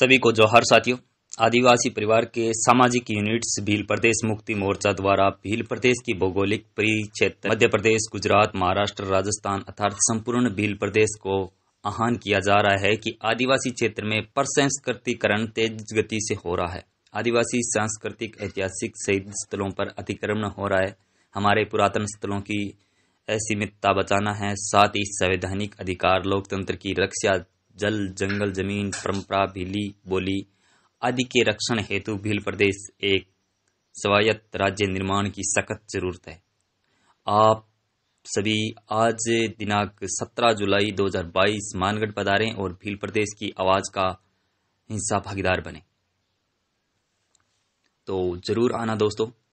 सभी को जौहर साथियों आदिवासी परिवार के सामाजिक यूनिट्स भील प्रदेश मुक्ति मोर्चा द्वारा भील प्रदेश की भौगोलिक परिक्षेत्र मध्य प्रदेश गुजरात महाराष्ट्र राजस्थान अर्थात संपूर्ण भील प्रदेश को आह्वान किया जा रहा है कि आदिवासी क्षेत्र में प्रसंस्कृतिकरण तेज गति से हो रहा है आदिवासी सांस्कृतिक ऐतिहासिक शहीद स्थलों पर अतिक्रमण हो रहा है हमारे पुरातन स्थलों की असीमितता बचाना है साथ ही संवैधानिक अधिकार लोकतंत्र की रक्षा जल जंगल जमीन परंपरा भीली बोली आदि के रक्षण हेतु भील प्रदेश एक स्वायत्त राज्य निर्माण की सख्त जरूरत है आप सभी आज दिनांक 17 जुलाई 2022 मानगढ़ पधारें और भील प्रदेश की आवाज का हिस्सा भागीदार बने तो जरूर आना दोस्तों